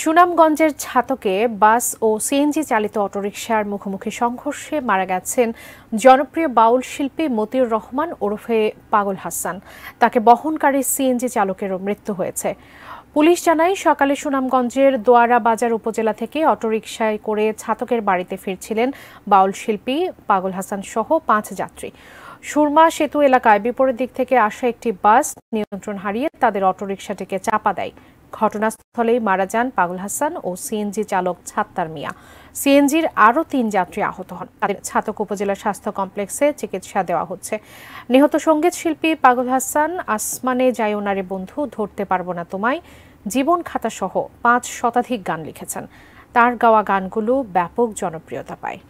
সুনামগঞ্জের ছাতকে বাস ও সিএনজি চালিত অটোরিকশার মুখোমুখি সংঘর্ষে মারা গেছেন জনপ্রিয় বাউল শিল্পী মতিউর রহমান ওরফে পাগল হাসান তাকে বহনকারী সিএনজি চালকেরও মৃত্যু হয়েছে পুলিশ জানায় সকালে সুনামগঞ্জের দোয়ারা বাজার উপজেলা থেকে অটোরিকশায় করে ছাতকের বাড়িতে ফিরছিলেন বাউল শিল্পী পাগল হাসান সহ পাঁচ যাত্রী সুরমা সেতু এলাকায় বিপরীত দিক থেকে আসা একটি বাস নিয়ন্ত্রণ হারিয়ে তাদের অটোরিকশাটিকে চাপা দেয় ঘটনাস্থলেই মারা যান পাগল হাসান ও সিএনজি চালক ছাত্তার মিয়া সিএনজির আরও তিন যাত্রী আহত হন তাদের ছাতক উপজেলা স্বাস্থ্য কমপ্লেক্সে চিকিৎসা দেওয়া হচ্ছে নিহত সঙ্গীত শিল্পী পাগল হাসান আসমানে যায়নারে বন্ধু ধরতে পারবো না তোমায় জীবন খাতাসহ পাঁচ শতাধিক গান লিখেছেন তার গাওয়া গানগুলো ব্যাপক জনপ্রিয়তা পায়